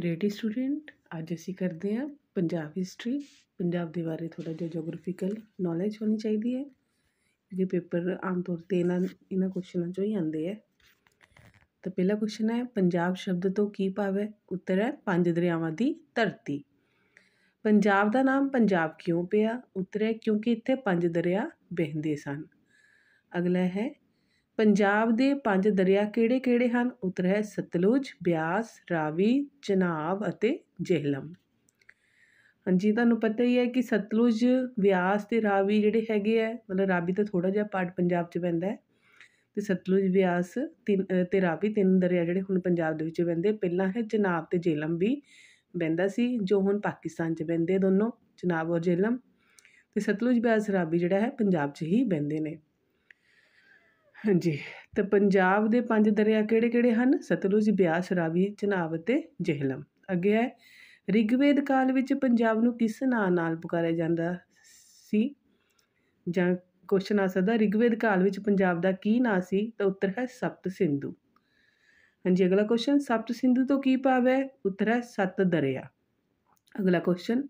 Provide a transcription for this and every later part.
ready student ਅੱਜ ਅਸੀਂ ਕਰਦੇ ਹਾਂ ਪੰਜਾਬ ਹਿਸਟਰੀ ਪੰਜਾਬ ਦੇ ਬਾਰੇ ਥੋੜਾ ਜਿਹਾ ਜੀਓਗ੍ਰਾਫੀਕਲ ਨੌਲੇਜ ਹੋਣੀ ਚਾਹੀਦੀ ਹੈ ਕਿਉਂਕਿ ਪੇਪਰ ਆਮ ਤੌਰ ਤੇ ਇਹਨਾਂ ਇਹਨਾਂ ਕੁਐਸਚਨਾਂ ਚੋਂ ਹੀ ਆਉਂਦੇ ਆ ਤਾਂ ਪਹਿਲਾ ਕੁਐਸਚਨ ਹੈ ਪੰਜਾਬ ਸ਼ਬਦ ਤੋਂ ਕੀ ਭਾਵ ਹੈ ਉੱਤਰ ਹੈ ਪੰਜ ਦਰਿਆਵਾਂ ਦੀ ਧਰਤੀ ਪੰਜਾਬ ਦਾ ਨਾਮ ਪੰਜਾਬ ਕਿਉਂ ਪਿਆ ਉੱਤਰ ਹੈ ਕਿਉਂਕਿ ਇੱਥੇ ਪੰਜ ਦਰਿਆ ਵਹਿੰਦੇ ਸਨ ਅਗਲਾ ਹੈ ਪੰਜਾਬ ਦੇ ਪੰਜ ਦਰਿਆ ਕਿਹੜੇ ਕਿਹੜੇ ਹਨ ਉੱਤਰ ਹੈ ਸਤਲੁਜ ਬਿਆਸ ਰਾਵੀ ਚਨਾਬ ਅਤੇ ਜੇਹਲਮ ਹਾਂਜੀ ਤੁਹਾਨੂੰ ਪਤਾ ਹੀ ਹੈ ਕਿ ਸਤਲੁਜ ਬਿਆਸ ਤੇ ਰਾਵੀ ਜਿਹੜੇ ਹੈਗੇ ਆ ਮਤਲਬ ਰਾਵੀ ਤਾਂ ਥੋੜਾ ਜਿਹਾ ਪਾਰਟ ਪੰਜਾਬ 'ਚ ਪੈਂਦਾ ਹੈ ਤੇ ਸਤਲੁਜ ਬਿਆਸ ਤੇ ਰਾਵੀ ਤਿੰਨ ਦਰਿਆ ਜਿਹੜੇ ਹੁਣ ਪੰਜਾਬ ਦੇ ਵਿੱਚ ਵਹਿੰਦੇ ਪਹਿਲਾਂ ਹੈ ਚਨਾਬ ਤੇ ਜੇਹਲਮ ਵੀ ਵਹਿੰਦਾ ਸੀ ਜੋ ਹੁਣ ਪਾਕਿਸਤਾਨ 'ਚ ਵਹਿੰਦੇ ਦੋਨੋਂ ਚਨਾਬ ਔਰ ਜੇਹਲਮ ਤੇ ਸਤਲੁਜ ਬਿਆਸ ਰਾਵੀ ਜਿਹੜਾ ਹੈ ਪੰਜਾਬ 'ਚ ਹੀ ਵਹਿੰਦੇ ਨੇ ਹਾਂਜੀ ਤਾਂ ਪੰਜਾਬ ਦੇ ਪੰਜ ਦਰਿਆ ਕਿਹੜੇ ਕਿਹੜੇ ਹਨ ਸਤਲੁਜ ਬਿਆਸ ਰਾਵੀ ਚਨਾਬ ਅਤੇ ਜਹਿਲਮ ਅੱਗੇ ਹੈ ਰਿਗਵੇਦ ਕਾਲ ਵਿੱਚ ਪੰਜਾਬ ਨੂੰ ਕਿਸ ਨਾਂ ਨਾਲ ਪੁਕਾਰਿਆ ਜਾਂਦਾ ਸੀ ਜਾਂ ਕੁਐਸਚਨ ਆ ਸਕਦਾ ਰਿਗਵੇਦ ਕਾਲ ਵਿੱਚ ਪੰਜਾਬ ਦਾ ਕੀ ਨਾਂ ਸੀ ਤਾਂ ਉੱਤਰ ਹੈ ਸਪਤ ਸਿੰਧੂ ਹਾਂਜੀ ਅਗਲਾ ਕੁਐਸਚਨ ਸਪਤ ਸਿੰਧੂ ਤੋਂ ਕੀ ਭਾਵ ਹੈ ਉੱਤਰ ਹੈ ਸੱਤ ਦਰਿਆ ਅਗਲਾ ਕੁਐਸਚਨ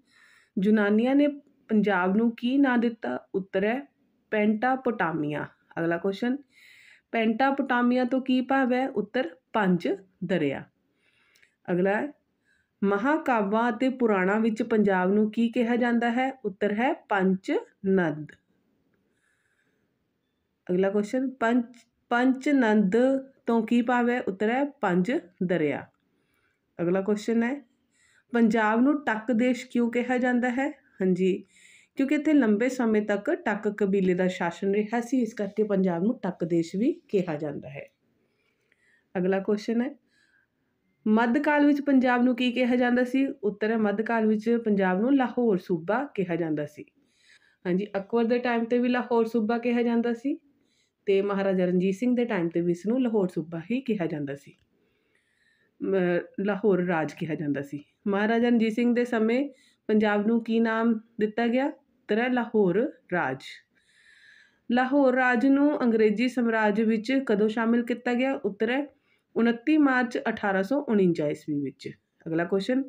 ਜੁਨਾਨੀਆਂ ਨੇ ਪੰਜਾਬ ਨੂੰ ਕੀ ਨਾਂ ਦਿੱਤਾ ਉੱਤਰ ਹੈ ਪੈਂਟਾਪੋਟਾਮੀਆ ਅਗਲਾ ਕੁਐਸਚਨ ਪੈਂਟਾਪੋਟਾਮੀਆ ਤੋਂ ਕੀ ਭਾਵ ਹੈ ਉੱਤਰ ਪੰਜ ਦਰਿਆ ਅਗਲਾ ਹੈ ਮਹਾਕਾਵਾਂ ਅਤੇ ਪੁਰਾਣਾ ਵਿੱਚ ਪੰਜਾਬ ਨੂੰ ਕੀ ਕਿਹਾ ਜਾਂਦਾ ਹੈ ਉੱਤਰ ਹੈ ਪੰਚ ਨਦ ਅਗਲਾ ਕੁਐਸਚਨ ਪੰਚ ਪੰਚ ਨੰਦ ਤੋਂ ਕੀ ਭਾਵ ਹੈ ਉੱਤਰ ਹੈ ਪੰਜ ਦਰਿਆ ਅਗਲਾ ਕੁਐਸਚਨ ਹੈ ਪੰਜਾਬ ਨੂੰ ਟੱਕ ਦੇਸ਼ ਕਿਉਂ ਕਿਹਾ ਜਾਂਦਾ ਹੈ ਹਾਂਜੀ ਕਿਉਂਕਿ ਇੱਥੇ ਲੰਬੇ ਸਮੇਂ ਤੱਕ ਟੱਕ ਕਬੀਲੇ ਦਾ ਸ਼ਾਸਨ ਰਿਹਾ ਸੀ ਇਸ ਕਰਕੇ ਪੰਜਾਬ ਨੂੰ ਟੱਕ ਦੇਸ਼ ਵੀ ਕਿਹਾ ਜਾਂਦਾ ਹੈ ਅਗਲਾ ਕੁਐਸਚਨ ਹੈ ਮੱਧਕਾਲ ਵਿੱਚ ਪੰਜਾਬ ਨੂੰ ਕੀ ਕਿਹਾ ਜਾਂਦਾ ਸੀ ਉੱਤਰ ਹੈ ਮੱਧਕਾਲ ਵਿੱਚ ਪੰਜਾਬ ਨੂੰ ਲਾਹੌਰ ਸੂਬਾ ਕਿਹਾ ਜਾਂਦਾ ਸੀ ਹਾਂਜੀ ਅਕਬਰ ਦੇ ਟਾਈਮ ਤੇ ਵੀ ਲਾਹੌਰ ਸੂਬਾ ਕਿਹਾ ਜਾਂਦਾ ਸੀ ਤੇ ਮਹਾਰਾਜਾ ਰਣਜੀਤ ਸਿੰਘ ਦੇ ਟਾਈਮ ਤੇ ਵੀ ਇਸ ਨੂੰ ਲਾਹੌਰ ਸੂਬਾ ਹੀ ਕਿਹਾ ਜਾਂਦਾ ਸੀ ਲਾਹੌਰ ਰਾਜ ਕਿਹਾ ਜਾਂਦਾ ਸੀ ਮਹਾਰਾਜਾ ਰਣਜੀਤ ਸਿੰਘ ਦੇ ਸਮੇਂ ਪੰਜਾਬ ਨੂੰ ਕੀ ਨਾਮ ਦਿੱਤਾ ਗਿਆ ਖੇਤਰ ਹੈ ਲਾਹੌਰ ਰਾਜ ਲਾਹੌਰ ਰਾਜ ਨੂੰ ਅੰਗਰੇਜ਼ੀ ਸਮਰਾਜ ਵਿੱਚ ਕਦੋਂ ਸ਼ਾਮਿਲ ਕੀਤਾ ਗਿਆ ਉੱਤਰ ਹੈ 29 ਮਾਰਚ 1849 ਈਸਵੀ ਵਿੱਚ ਅਗਲਾ ਕੁਐਸਚਨ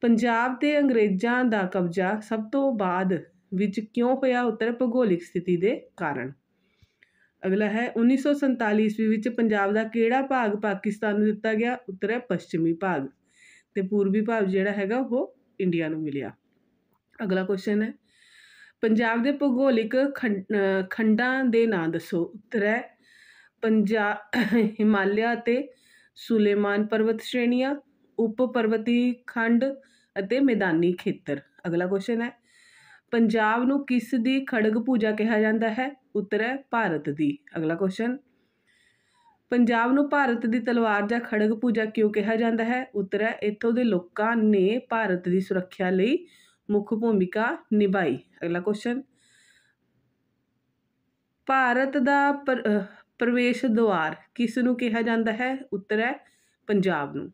ਪੰਜਾਬ ਤੇ ਅੰਗਰੇਜ਼ਾਂ ਦਾ ਕਬਜ਼ਾ ਸਭ ਤੋਂ ਬਾਅਦ ਵਿੱਚ ਕਿਉਂ ਹੋਇਆ ਉੱਤਰ ਭੂਗੋਲਿਕ ਸਥਿਤੀ ਦੇ ਕਾਰਨ ਅਗਲਾ ਹੈ 1947 ਈਸਵੀ ਵਿੱਚ ਪੰਜਾਬ ਦਾ ਕਿਹੜਾ ਭਾਗ ਪਾਕਿਸਤਾਨ ਨੂੰ ਦਿੱਤਾ ਗਿਆ ਉੱਤਰ ਹੈ ਪੱਛਮੀ ਭਾਗ ਤੇ ਪੂਰਬੀ ਭਾਗ ਜਿਹੜਾ ਹੈਗਾ ਉਹ ਇੰਡੀਆ ਨੂੰ ਮਿਲਿਆ ਅਗਲਾ ਕੁਐਸਚਨ ਹੈ ਪੰਜਾਬ ਦੇ ਭੂਗੋਲਿਕ ਖੰਡਾਂ ਦੇ ਨਾਂ ਦੱਸੋ ਉੱਤਰ ਹੈ ਪੰਜਾ ਹਿਮਾਲਿਆ ਅਤੇ ਸੁਲੇਮਾਨ ਪਰਬਤ ਸ਼੍ਰੇਣੀਆਂ ਉਪ ਪਰਬਤੀ ਖੰਡ ਅਤੇ ਮੈਦਾਨੀ ਖੇਤਰ ਅਗਲਾ ਕੁਐਸਚਨ ਹੈ ਪੰਜਾਬ ਨੂੰ ਕਿਸ ਦੀ ਖੜਗ ਪੂਜਾ ਕਿਹਾ ਜਾਂਦਾ ਹੈ ਉੱਤਰ ਹੈ ਭਾਰਤ ਦੀ ਅਗਲਾ ਕੁਐਸਚਨ ਪੰਜਾਬ ਨੂੰ ਭਾਰਤ ਦੀ ਤਲਵਾਰ ਜਾਂ ਖੜਗ ਪੂਜਾ ਕਿਉਂ ਕਿਹਾ ਜਾਂਦਾ ਹੈ ਉੱਤਰ ਹੈ ਇੱਥੋਂ ਦੇ ਲੋਕਾਂ ਨੇ ਭਾਰਤ ਦੀ ਸੁਰੱਖਿਆ ਲਈ ਮੁੱਖ ਭੂਮਿਕਾ ਨਿਭਾਈ ਅਗਲਾ ਕੁਐਸਚਨ ਭਾਰਤ ਦਾ ਪ੍ਰਵੇਸ਼ ਦੁਆਰ ਕਿਸ ਨੂੰ ਕਿਹਾ ਜਾਂਦਾ ਹੈ ਉੱਤਰ ਹੈ ਪੰਜਾਬ ਨੂੰ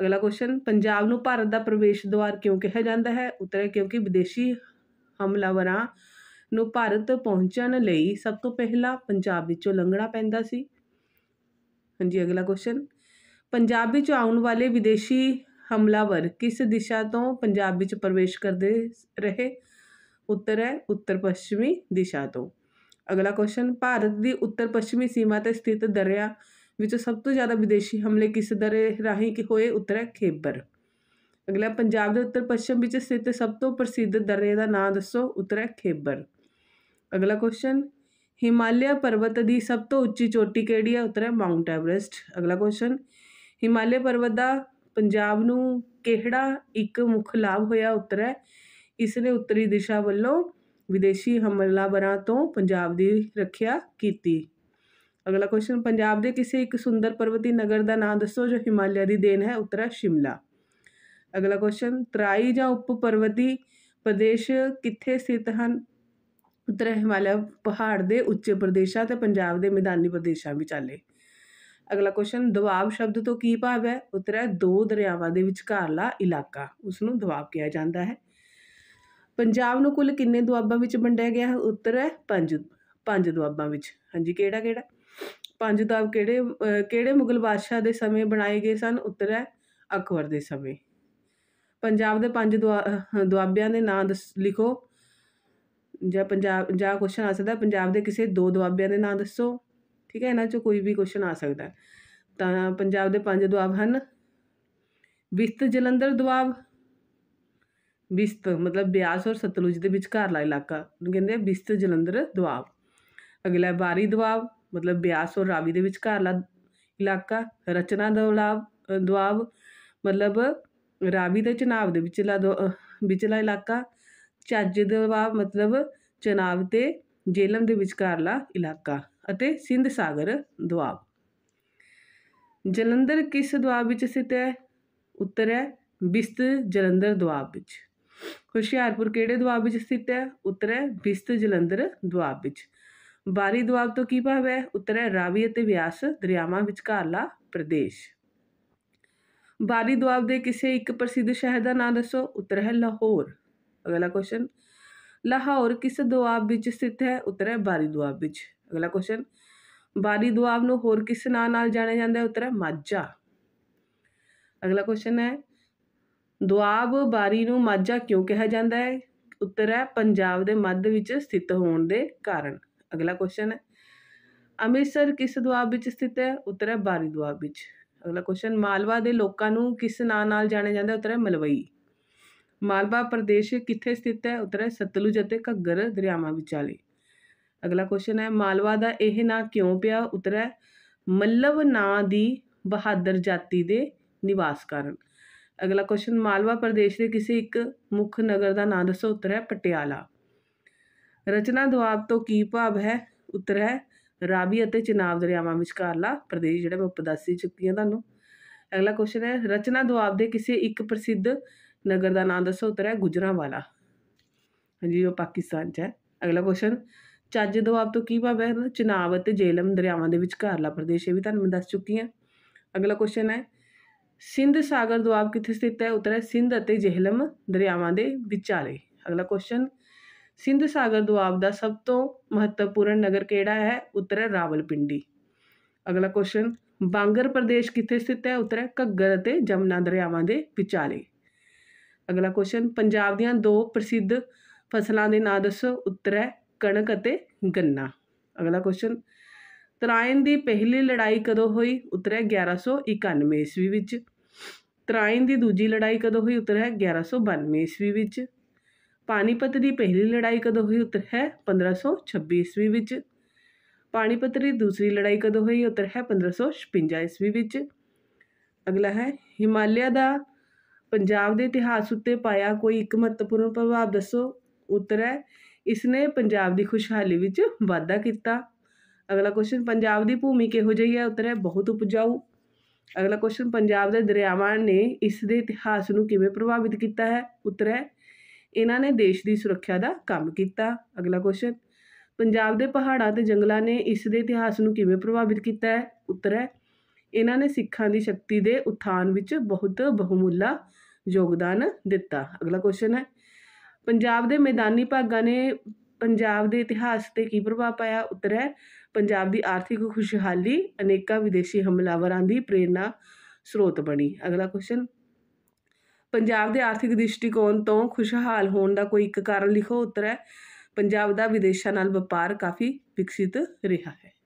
ਅਗਲਾ ਕੁਐਸਚਨ ਪੰਜਾਬ ਨੂੰ ਭਾਰਤ ਦਾ ਪ੍ਰਵੇਸ਼ ਦੁਆਰ ਕਿਉਂ ਕਿਹਾ ਜਾਂਦਾ ਹੈ ਉੱਤਰ ਹੈ ਕਿਉਂਕਿ ਵਿਦੇਸ਼ੀ ਹਮਲਾਵਰਾਂ ਨੂੰ ਭਾਰਤ ਪਹੁੰਚਣ ਲਈ ਸਭ ਤੋਂ ਪਹਿਲਾਂ ਪੰਜਾਬ ਵਿੱਚੋਂ ਲੰਘਣਾ ਪੈਂਦਾ ਸੀ ਹਾਂਜੀ ਅਗਲਾ ਕੁਐਸਚਨ ਪੰਜਾਬ ਵਿੱਚ ਆਉਣ ਵਾਲੇ ਵਿਦੇਸ਼ੀ ਹਮਲਾਵਰ ਕਿਸ ਦਿਸ਼ਾ ਤੋਂ ਪੰਜਾਬ ਵਿੱਚ ਪ੍ਰਵੇਸ਼ ਕਰਦੇ ਰਹੇ ਉੱਤਰ ਹੈ ਉੱਤਰ ਪੱਛਮੀ ਦਿਸ਼ਾ ਤੋਂ ਅਗਲਾ ਕੁਐਸਚਨ ਭਾਰਤ ਦੀ ਉੱਤਰ ਪੱਛਮੀ ਸੀਮਾ ਤੇ ਸਥਿਤ ਦਰਿਆ ਵਿੱਚੋਂ ਸਭ ਤੋਂ ਜ਼ਿਆਦਾ ਵਿਦੇਸ਼ੀ ਹਮਲੇ ਕਿਸ ਦਰੇ ਰਾਹੀਂ ਕਿ ਹੋਏ ਉੱਤਰ ਹੈ ਖੇਬਰ ਅਗਲਾ ਪੰਜਾਬ ਦੇ ਉੱਤਰ ਪੱਛਮ ਵਿੱਚ ਸਥਿਤ ਸਭ ਤੋਂ ਪ੍ਰਸਿੱਧ ਦਰੇ ਦਾ ਨਾਮ ਦੱਸੋ ਉੱਤਰ ਹੈ ਖੇਬਰ ਅਗਲਾ ਕੁਐਸਚਨ ਹਿਮਾਲਿਆ ਪਰਬਤ ਦੀ ਸਭ ਤੋਂ ਉੱਚੀ ਚੋਟੀ ਕਿਹੜੀ ਹੈ ਉੱਤਰ ਹੈ ਮਾਉਂਟ ਐਵਰੈਸਟ ਅਗਲਾ ਕੁਐਸਚਨ ਹਿਮਾਲਿਆ ਪਰਬਤ ਦਾ ਪੰਜਾਬ ਨੂੰ ਕਿਹੜਾ ਇੱਕ ਮੁੱਖ ਲਾਭ ਹੋਇਆ ਉੱਤਰ ਹੈ ਇਸ ਨੇ ਉੱਤਰੀ ਦਿਸ਼ਾ ਵੱਲੋਂ ਵਿਦੇਸ਼ੀ ਹਮਲਾਵਰਾਂ ਤੋਂ ਪੰਜਾਬ ਦੀ ਰੱਖਿਆ ਕੀਤੀ ਅਗਲਾ ਕੁਐਸਚਨ ਪੰਜਾਬ ਦੇ ਕਿਸੇ ਇੱਕ ਸੁੰਦਰ ਪਰਵਤੀ ਨਗਰ ਦਾ ਨਾਮ ਦੱਸੋ ਜੋ ਹਿਮਾਲਿਆ ਦੀ ਦੇਨ ਹੈ ਉੱਤਰ ਸ਼ਿਮਲਾ ਅਗਲਾ ਕੁਐਸਚਨ ਤਰਾਈ ਜਾਂ ਉਪ ਪਰਵਤੀ ਪ੍ਰਦੇਸ਼ ਕਿੱਥੇ ਸਥਿਤ ਹਨ ਉੱਤਰ ਹਿਮਾਲਿਆ ਪਹਾੜ ਦੇ ਉੱਚੇ ਪ੍ਰਦੇਸ਼ਾਂ ਤੇ ਪੰਜਾਬ ਦੇ ਮੈਦਾਨੀ ਪ੍ਰਦੇਸ਼ਾਂ ਵਿਚਾਲੇ ਅਗਲਾ ਕੁਐਸਚਨ ਦਬਾਬ ਸ਼ਬਦ ਤੋਂ ਕੀ ਭਾਵ ਹੈ ਉੱਤਰ ਹੈ ਦੋ ਦਰਿਆਵਾਂ ਦੇ ਵਿਚਕਾਰਲਾ ਇਲਾਕਾ ਉਸ ਨੂੰ ਦਬਾਬ ਕਿਹਾ ਜਾਂਦਾ ਹੈ ਪੰਜਾਬ ਨੂੰ ਕੁੱਲ ਕਿੰਨੇ ਦੁਆਬਾਂ ਵਿੱਚ ਵੰਡਿਆ ਗਿਆ ਹੈ ਉੱਤਰ ਹੈ ਪੰਜ ਪੰਜ ਦੁਆਬਾਂ ਵਿੱਚ ਹਾਂਜੀ ਕਿਹੜਾ ਕਿਹੜਾ ਪੰਜ ਦੁਆਬ ਕਿਹੜੇ ਕਿਹੜੇ ਮੁਗਲ ਬਾਦਸ਼ਾਹ ਦੇ ਸਮੇਂ ਬਣਾਏ ਗਏ ਸਨ ਉੱਤਰ ਹੈ ਅਕਬਰ ਦੇ ਸਮੇਂ ਪੰਜਾਬ ਦੇ ਪੰਜ ਦੁਆਬਿਆਂ ਦੇ ਨਾਂ ਲਿਖੋ ਜਾਂ ਪੰਜਾਬ ਜਾਂ ਕੁਐਸਚਨ ਆ ਸਕਦਾ ਪੰਜਾਬ ਦੇ ਕਿਸੇ ਦੋ ਦੁਆਬਿਆਂ ਦੇ ਨਾਂ ਦੱਸੋ ਠੀਕ ਹੈ ਇਹਨਾਂ 'ਚੋਂ ਕੋਈ ਵੀ ਕੁਐਸਚਨ ਆ ਸਕਦਾ ਤਾਂ ਪੰਜਾਬ ਦੇ ਪੰਜ ਦੁਆਬ ਹਨ ਵਿਸਤ ਜਲੰਧਰ ਦੁਆਬ ਵਿਸਤ ਮਤਲਬ ਬਿਆਸ ਔਰ ਸਤਲੁਜ ਦੇ ਵਿਚਕਾਰਲਾ ਇਲਾਕਾ ਨੂੰ ਕਹਿੰਦੇ ਆ ਵਿਸਤ ਜਲੰਧਰ ਦੁਆਬ ਅਗਲਾ ਬਾਰੀ ਦੁਆਬ ਮਤਲਬ ਬਿਆਸ ਔਰ ਰਾਵੀ ਦੇ ਵਿਚਕਾਰਲਾ ਇਲਾਕਾ ਰਚਨਾ ਦੁਆਬ ਦੁਆਬ ਮਤਲਬ ਰਾਵੀ ਦੇ ਚਨਾਬ ਦੇ ਵਿਚਲਾ ਵਿਚਲਾ ਇਲਾਕਾ ਚੱਜ ਦੁਆਬ ਮਤਲਬ ਚਨਾਬ ਤੇ ਜੇਲਮ ਦੇ ਵਿਚਕਾਰਲਾ ਇਲਾਕਾ सिंध सागर दुआब जलंधर किस दुआब स्थित है उत्तर है बिस्त जलंधर दुआब होशियारपुर केड़े दुआब स्थित है उत्तर है बिस्त जलंधर दुआब बारी दुआब तो की भाव है उत्तर है रावी और ब्यास दरियावानला प्रदेश बारी दुआब के किसी एक प्रसिद्ध शहर का नाँ दसो उत्तर है लाहौर अगला क्वेश्चन लाहौर किस दुआब स्थित है उत्तर है बारी दुआब ਅਗਲਾ ਕੁਐਸਚਨ ਬਾਰੀ ਦੁਆਬ ਨੂੰ ਹੋਰ ਕਿਸ ਨਾਂ ਨਾਲ ਜਾਣਿਆ ਜਾਂਦਾ ਹੈ ਉੱਤਰ ਹੈ ਮਾਝਾ ਅਗਲਾ ਕੁਐਸਚਨ ਹੈ ਦੁਆਬ ਬਾਰੀ ਨੂੰ ਮਾਝਾ ਕਿਉਂ ਕਿਹਾ ਜਾਂਦਾ ਹੈ ਉੱਤਰ ਹੈ ਪੰਜਾਬ ਦੇ ਮੱਧ ਵਿੱਚ ਸਥਿਤ ਹੋਣ ਦੇ ਕਾਰਨ ਅਗਲਾ ਕੁਐਸਚਨ ਹੈ ਅੰਮ੍ਰਿਤਸਰ ਕਿਸ ਦੁਆਬ ਵਿੱਚ ਸਥਿਤ ਹੈ ਉੱਤਰ ਹੈ ਬਾਰੀ ਦੁਆਬ ਵਿੱਚ ਅਗਲਾ ਕੁਐਸਚਨ ਮਾਲਵਾ ਦੇ ਲੋਕਾਂ ਨੂੰ ਕਿਸ ਨਾਂ ਨਾਲ ਜਾਣਿਆ ਜਾਂਦਾ ਉੱਤਰ ਹੈ ਮਲਵਈ ਮਾਲਵਾ ਪ੍ਰਦੇਸ਼ ਕਿੱਥੇ ਸਥਿਤ ਹੈ ਉੱਤਰ ਹੈ ਸਤਲੁਜ ਅਤੇ ਘੱਗਰ ਦਰਿਆਵਾਂ ਵਿਚਾਲੇ ਅਗਲਾ ਕੁਐਸਚਨ ਹੈ ਮਾਲਵਾ ਦਾ ਇਹ ਨਾਂ ਕਿਉਂ ਪਿਆ ਹੈ ਮੱਲਵ ਨਾਂ ਦੀ ਬਹਾਦਰ ਜਾਤੀ ਦੇ ਨਿਵਾਸ ਕਾਰਨ ਅਗਲਾ ਕੁਐਸਚਨ ਮਾਲਵਾ ਪ੍ਰਦੇਸ਼ ਦੇ ਕਿਸੇ ਇੱਕ ਮੁੱਖ ਨਗਰ ਦਾ ਨਾਂ ਦੱਸੋ ਉੱਤਰ ਹੈ ਪਟਿਆਲਾ ਰਚਨਾ ਦੁਆਬ ਤੋਂ ਕੀ ਭਾਵ ਹੈ ਉੱਤਰ ਹੈ ਰਾਵੀ ਅਤੇ ਚਨਾਬ ਦਰਿਆਵਾਂ ਵਿਚਕਾਰਲਾ ਪ੍ਰਦੇਸ਼ ਜਿਹੜਾ ਮੈਂ ਉਪਦਾਸੀ ਚੁੱਕੀ ਹਾਂ ਤੁਹਾਨੂੰ ਅਗਲਾ ਕੁਐਸਚਨ ਹੈ ਰਚਨਾ ਦੁਆਬ ਦੇ ਕਿਸੇ ਇੱਕ ਪ੍ਰਸਿੱਧ ਨਗਰ ਦਾ ਨਾਂ ਦੱਸੋ ਉੱਤਰ ਹੈ ਗੁਜਰਾਵਾਲਾ ਹਾਂਜੀ ਉਹ ਪਾਕਿਸਤਾਨ 'ਚ ਹੈ ਅਗਲਾ ਕੁਐਸਚਨ ਚੱਜ ਦੁਆਬ ਤੋਂ ਕੀ ਭਾਵ ਹੈ ਚਨਾਬ ਅਤੇ ਜੇਹਲਮ ਦਰਿਆਵਾਂ ਦੇ ਵਿਚਕਾਰਲਾ ਪ੍ਰਦੇਸ਼ ਇਹ ਵੀ ਤੁਹਾਨੂੰ ਮੈਂ ਦੱਸ ਚੁੱਕੀ ਹਾਂ ਅਗਲਾ ਕੁਐਸਚਨ ਹੈ ਸਿੰਧ ਸਾਗਰ ਦੁਆਬ ਕਿੱਥੇ ਸਥਿਤ ਹੈ ਉੱਤਰ ਹੈ ਸਿੰਧ ਅਤੇ ਜੇਹਲਮ ਦਰਿਆਵਾਂ ਦੇ ਵਿਚਾਲੇ ਅਗਲਾ ਕੁਐਸਚਨ ਸਿੰਧ ਸਾਗਰ ਦੁਆਬ ਦਾ ਸਭ ਤੋਂ ਮਹੱਤਵਪੂਰਨ ਨਗਰ ਕਿਹੜਾ ਹੈ ਉੱਤਰ ਹੈ ਰਾਵਲਪਿੰਡੀ ਅਗਲਾ ਕੁਐਸਚਨ ਬਾਂਗਰ ਪ੍ਰਦੇਸ਼ ਕਿੱਥੇ ਸਥਿਤ ਹੈ ਉੱਤਰ ਹੈ ਘੱਗਰ ਅਤੇ ਜਮਨਾ ਦਰਿਆਵਾਂ ਦੇ ਵਿਚਾਲੇ ਅਗਲਾ ਕੁਐਸਚਨ ਪੰਜਾਬ ਦੀਆਂ ਦੋ ਪ੍ਰਸਿੱਧ ਫਸਲਾਂ ਦੇ ਨਾਂ ਦੱਸੋ ਉੱਤਰ ਹੈ ਕਣਕ ਅਤੇ ਗੰਨਾ ਅਗਲਾ ਕੁਐਸਚਨ ਤਰਾਇਨ ਦੀ ਪਹਿਲੀ ਲੜਾਈ ਕਦੋਂ ਹੋਈ ਹੈ 1191 ਈਸਵੀ ਵਿੱਚ ਤਰਾਇਨ ਦੀ ਦੂਜੀ ਲੜਾਈ ਕਦੋਂ ਹੋਈ ਹੈ 1192 ਈਸਵੀ ਵਿੱਚ ਪਾਣੀਪਤ ਦੀ ਪਹਿਲੀ ਲੜਾਈ ਕਦੋਂ ਹੋਈ ਹੈ 1526 ਈਸਵੀ ਵਿੱਚ ਪਾਣੀਪਤ ਦੀ ਦੂਸਰੀ ਲੜਾਈ ਕਦੋਂ ਹੋਈ ਹੈ 1556 ਈਸਵੀ ਵਿੱਚ ਅਗਲਾ ਹੈ ਹਿਮਾਲਿਆ ਦਾ ਪੰਜਾਬ ਦੇ ਇਤਿਹਾਸ ਉੱਤੇ ਪਾਇਆ ਕੋਈ ਇੱਕ ਮਹੱਤਵਪੂਰਨ ਪ੍ਰਭਾਵ ਦੱਸੋ ਉੱਤਰ ਹੈ ਇਸ ਨੇ ਪੰਜਾਬ ਦੀ ਖੁਸ਼ਹਾਲੀ ਵਿੱਚ ਵਾਧਾ ਕੀਤਾ ਅਗਲਾ ਕੁਐਸਚਨ ਪੰਜਾਬ ਦੀ ਭੂਮੀ ਕਿਹੋ ਜਿਹੀ ਹੈ ਉੱਤਰ ਹੈ ਬਹੁਤ ਉਪਜਾਊ ਅਗਲਾ ਕੁਐਸਚਨ ਪੰਜਾਬ ਦੇ ਦਰਿਆਵਾਂ ਨੇ ਇਸ ਦੇ ਇਤਿਹਾਸ ਨੂੰ ਕਿਵੇਂ ਪ੍ਰਭਾਵਿਤ ਕੀਤਾ ਹੈ ਉੱਤਰ ਹੈ ਇਹਨਾਂ ਨੇ ਦੇਸ਼ ਦੀ ਸੁਰੱਖਿਆ ਦਾ ਕੰਮ ਕੀਤਾ ਅਗਲਾ ਕੁਐਸਚਨ ਪੰਜਾਬ ਦੇ ਪਹਾੜਾਂ ਤੇ ਜੰਗਲਾਂ ਨੇ ਇਸ ਦੇ ਇਤਿਹਾਸ ਨੂੰ ਕਿਵੇਂ ਪ੍ਰਭਾਵਿਤ ਕੀਤਾ ਹੈ ਉੱਤਰ ਹੈ ਇਹਨਾਂ ਨੇ ਸਿੱਖਾਂ ਦੀ ਸ਼ਕਤੀ ਦੇ ਉਥਾਨ ਵਿੱਚ ਬਹੁਤ ਬਹੁਮੁੱਲਾ ਯੋਗਦਾਨ ਦਿੱਤਾ ਅਗਲਾ ਕੁਐਸਚਨ ਹੈ ਪੰਜਾਬ ਦੇ ਮੈਦਾਨੀ ਭਾਗਾਂ ਨੇ ਪੰਜਾਬ ਦੇ ਇਤਿਹਾਸ 'ਤੇ ਕੀ ਪ੍ਰਭਾਵ ਪਾਇਆ ਉੱਤਰ ਹੈ ਪੰਜਾਬ ਦੀ ਆਰਥਿਕ ਖੁਸ਼ਹਾਲੀ ਅਨੇਕਾਂ ਵਿਦੇਸ਼ੀ ਹਮਲਾਵਰਾਂ ਦੀ ਪ੍ਰੇਰਣਾ ਸਰੋਤ ਬਣੀ ਅਗਲਾ ਕੁਐਸਚਨ ਪੰਜਾਬ ਦੇ ਆਰਥਿਕ ਦ੍ਰਿਸ਼ਟੀਕੋਣ ਤੋਂ ਖੁਸ਼ਹਾਲ ਹੋਣ ਦਾ ਕੋਈ ਇੱਕ ਕਾਰਨ ਲਿਖੋ ਉੱਤਰ ਹੈ ਪੰਜਾਬ ਦਾ ਵਿਦੇਸ਼ਾਂ ਨਾਲ ਵਪਾਰ ਕਾਫੀ ਵਿਕਸਿਤ ਰਿਹਾ ਹੈ